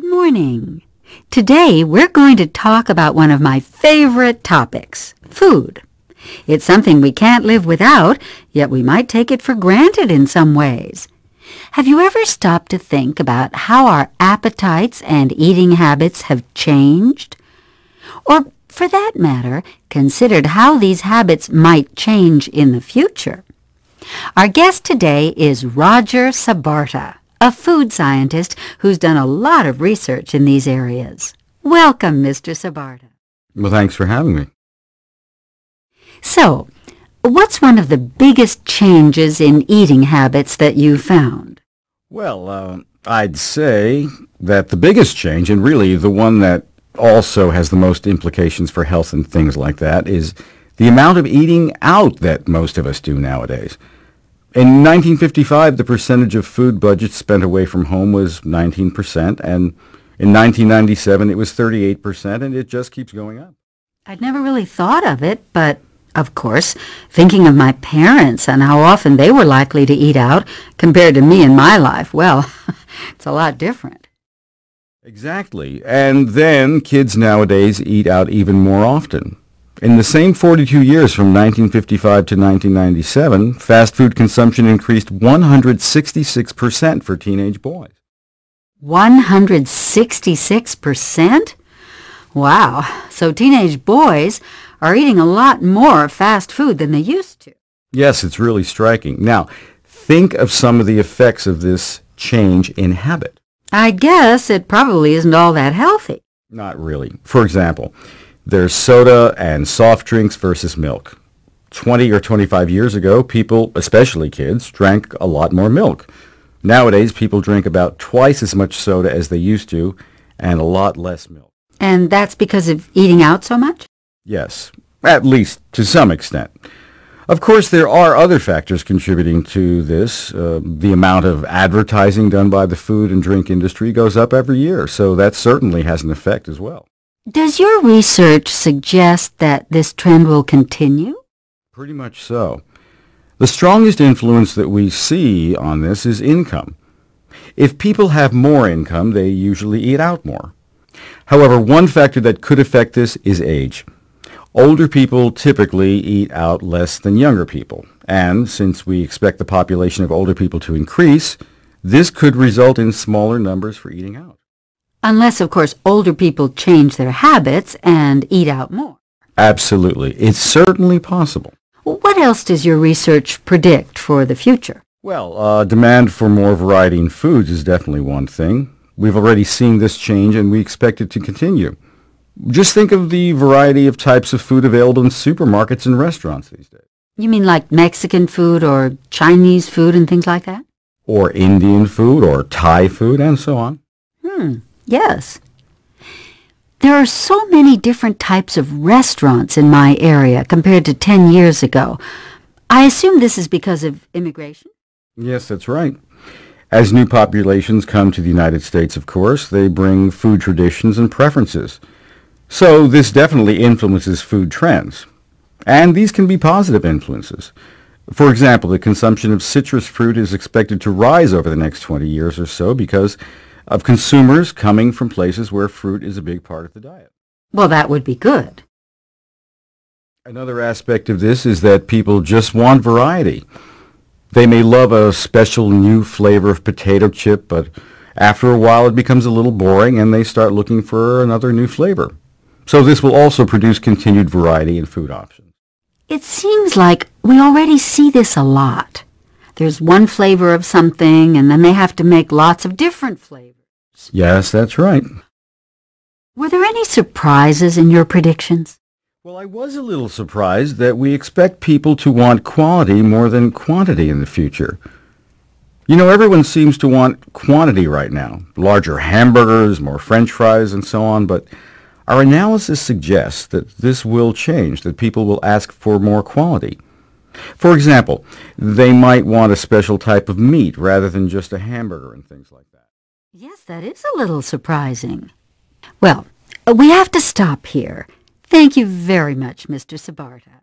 Good morning. Today we're going to talk about one of my favorite topics, food. It's something we can't live without, yet we might take it for granted in some ways. Have you ever stopped to think about how our appetites and eating habits have changed? Or, for that matter, considered how these habits might change in the future? Our guest today is Roger Sabarta a food scientist who's done a lot of research in these areas. Welcome, Mr. Sabarda. Well, thanks for having me. So, what's one of the biggest changes in eating habits that you found? Well, uh, I'd say that the biggest change, and really the one that also has the most implications for health and things like that, is the amount of eating out that most of us do nowadays. In 1955, the percentage of food budgets spent away from home was 19 percent, and in 1997, it was 38 percent, and it just keeps going up. I'd never really thought of it, but of course, thinking of my parents and how often they were likely to eat out compared to me in my life, well, it's a lot different. Exactly. And then kids nowadays eat out even more often. In the same 42 years from 1955 to 1997, fast food consumption increased 166% for teenage boys. 166%? Wow. So teenage boys are eating a lot more fast food than they used to. Yes, it's really striking. Now, think of some of the effects of this change in habit. I guess it probably isn't all that healthy. Not really. For example, there's soda and soft drinks versus milk. 20 or 25 years ago, people, especially kids, drank a lot more milk. Nowadays, people drink about twice as much soda as they used to and a lot less milk. And that's because of eating out so much? Yes, at least to some extent. Of course, there are other factors contributing to this. Uh, the amount of advertising done by the food and drink industry goes up every year, so that certainly has an effect as well. Does your research suggest that this trend will continue? Pretty much so. The strongest influence that we see on this is income. If people have more income, they usually eat out more. However, one factor that could affect this is age. Older people typically eat out less than younger people, and since we expect the population of older people to increase, this could result in smaller numbers for eating out. Unless, of course, older people change their habits and eat out more. Absolutely. It's certainly possible. What else does your research predict for the future? Well, uh, demand for more variety in foods is definitely one thing. We've already seen this change and we expect it to continue. Just think of the variety of types of food available in supermarkets and restaurants these days. You mean like Mexican food or Chinese food and things like that? Or Indian food or Thai food and so on. Hmm. Yes. There are so many different types of restaurants in my area compared to 10 years ago. I assume this is because of immigration? Yes, that's right. As new populations come to the United States, of course, they bring food traditions and preferences. So this definitely influences food trends. And these can be positive influences. For example, the consumption of citrus fruit is expected to rise over the next 20 years or so because of consumers coming from places where fruit is a big part of the diet. Well, that would be good. Another aspect of this is that people just want variety. They may love a special new flavor of potato chip, but after a while it becomes a little boring and they start looking for another new flavor. So this will also produce continued variety in food options. It seems like we already see this a lot. There's one flavor of something and then they have to make lots of different flavors. Yes, that's right. Were there any surprises in your predictions? Well, I was a little surprised that we expect people to want quality more than quantity in the future. You know, everyone seems to want quantity right now. Larger hamburgers, more french fries, and so on, but our analysis suggests that this will change, that people will ask for more quality. For example, they might want a special type of meat rather than just a hamburger and things like that. Yes, that is a little surprising. Well, uh, we have to stop here. Thank you very much, Mr. Sabarta.